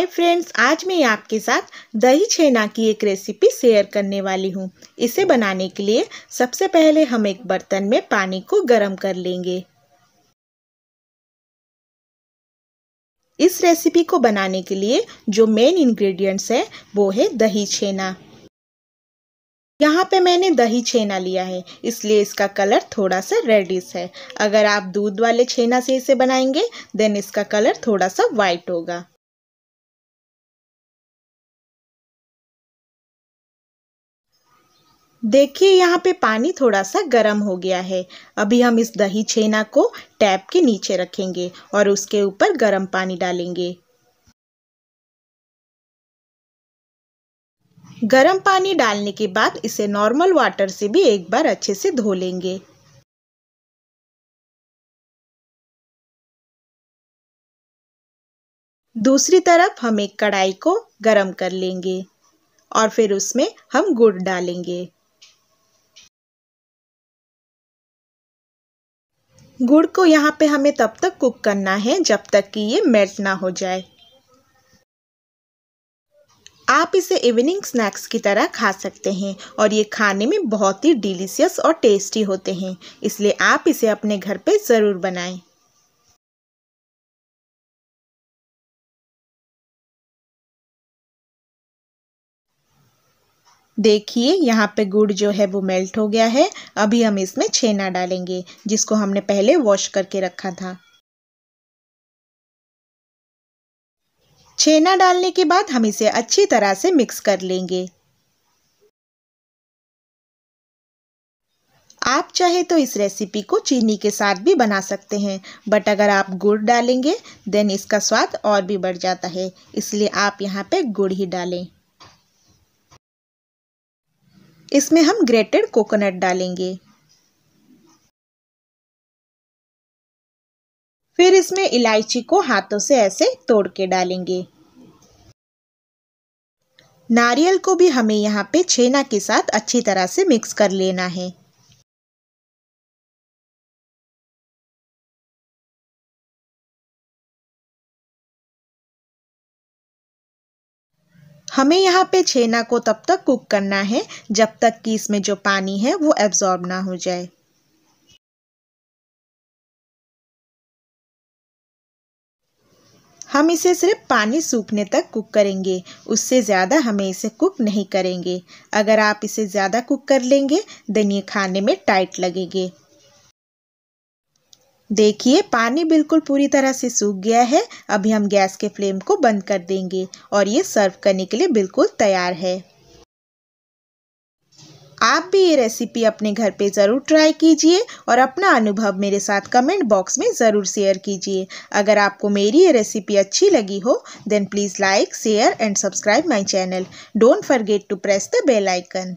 hi friends आज मैं आपके साथ दही छेना की एक रेसिपी शेयर करने वाली हूँ इसे बनाने के लिए सबसे पहले हम एक बर्तन में पानी को गर्म कर लेंगे इस रेसिपी को बनाने के लिए जो मेन इंग्रेडिएंट्स है वो है दही छेना यहाँ पे मैंने दही छेना लिया है इसलिए इसका कलर थोड़ा सा रेडिश है अगर आप दूध वाले छेना से इसे बनाएंगे देन इसका कलर थोड़ा सा वाइट होगा देखिए यहाँ पे पानी थोड़ा सा गर्म हो गया है अभी हम इस दही छेना को टैप के नीचे रखेंगे और उसके ऊपर गर्म पानी डालेंगे गर्म पानी डालने के बाद इसे नॉर्मल वाटर से भी एक बार अच्छे से धो लेंगे दूसरी तरफ हम एक कढ़ाई को गरम कर लेंगे और फिर उसमें हम गुड़ डालेंगे गुड़ को यहाँ पे हमें तब तक कुक करना है जब तक कि ये मेल्ट ना हो जाए आप इसे इवनिंग स्नैक्स की तरह खा सकते हैं और ये खाने में बहुत ही डिलीशियस और टेस्टी होते हैं इसलिए आप इसे अपने घर पे ज़रूर बनाएं देखिए यहाँ पे गुड़ जो है वो मेल्ट हो गया है अभी हम इसमें छेना डालेंगे जिसको हमने पहले वॉश करके रखा था छेना डालने के बाद हम इसे अच्छी तरह से मिक्स कर लेंगे आप चाहे तो इस रेसिपी को चीनी के साथ भी बना सकते हैं बट अगर आप गुड़ डालेंगे देन इसका स्वाद और भी बढ़ जाता है इसलिए आप यहाँ पे गुड़ ही डालें इसमें हम ग्रेटेड कोकोनट डालेंगे फिर इसमें इलायची को हाथों से ऐसे तोड़ के डालेंगे नारियल को भी हमें यहाँ पे छेना के साथ अच्छी तरह से मिक्स कर लेना है हमें यहाँ पे छेना को तब तक कुक करना है जब तक कि इसमें जो पानी है वो एब्जॉर्ब ना हो जाए हम इसे सिर्फ पानी सूखने तक कुक करेंगे उससे ज़्यादा हमें इसे कुक नहीं करेंगे अगर आप इसे ज़्यादा कुक कर लेंगे देन ये खाने में टाइट लगेंगे देखिए पानी बिल्कुल पूरी तरह से सूख गया है अभी हम गैस के फ्लेम को बंद कर देंगे और ये सर्व करने के लिए बिल्कुल तैयार है आप भी ये रेसिपी अपने घर पे ज़रूर ट्राई कीजिए और अपना अनुभव मेरे साथ कमेंट बॉक्स में ज़रूर शेयर कीजिए अगर आपको मेरी ये रेसिपी अच्छी लगी हो then please like share and subscribe my channel don't forget to press the bell icon